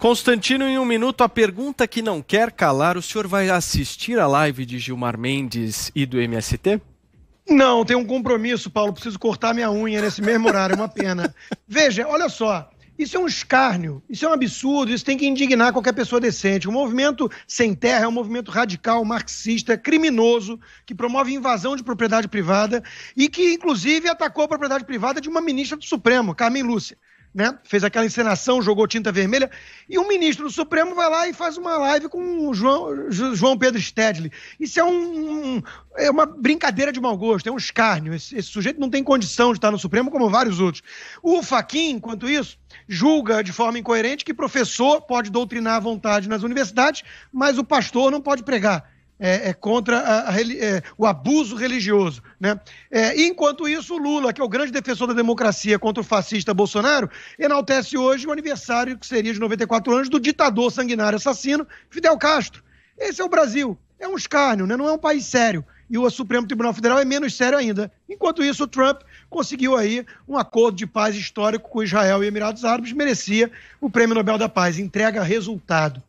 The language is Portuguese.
Constantino, em um minuto, a pergunta que não quer calar: o senhor vai assistir a live de Gilmar Mendes e do MST? Não, tem um compromisso, Paulo. Preciso cortar minha unha nesse mesmo horário, é uma pena. Veja, olha só. Isso é um escárnio, isso é um absurdo, isso tem que indignar qualquer pessoa decente. O movimento Sem Terra é um movimento radical, marxista, criminoso, que promove invasão de propriedade privada e que, inclusive, atacou a propriedade privada de uma ministra do Supremo, Carmen Lúcia né? Fez aquela encenação, jogou tinta vermelha, e um ministro do Supremo vai lá e faz uma live com o João, João Pedro Stedley. Isso é, um, é uma brincadeira de mau gosto, é um escárnio. Esse, esse sujeito não tem condição de estar no Supremo, como vários outros. O Faquin, enquanto isso, julga de forma incoerente que professor pode doutrinar à vontade nas universidades, mas o pastor não pode pregar é, é contra a, a, é, o abuso religioso. Né? É, enquanto isso, o Lula, que é o grande defensor da democracia contra o fascista Bolsonaro, enaltece hoje o aniversário, que seria de 94 anos, do ditador sanguinário assassino Fidel Castro. Esse é o Brasil. É um escárnio, né? não é um país sério. E o Supremo Tribunal Federal é menos sério ainda. Enquanto isso, o Trump conseguiu aí um acordo de paz histórico com Israel e Emirados Árabes, merecia o Prêmio Nobel da Paz. Entrega resultado.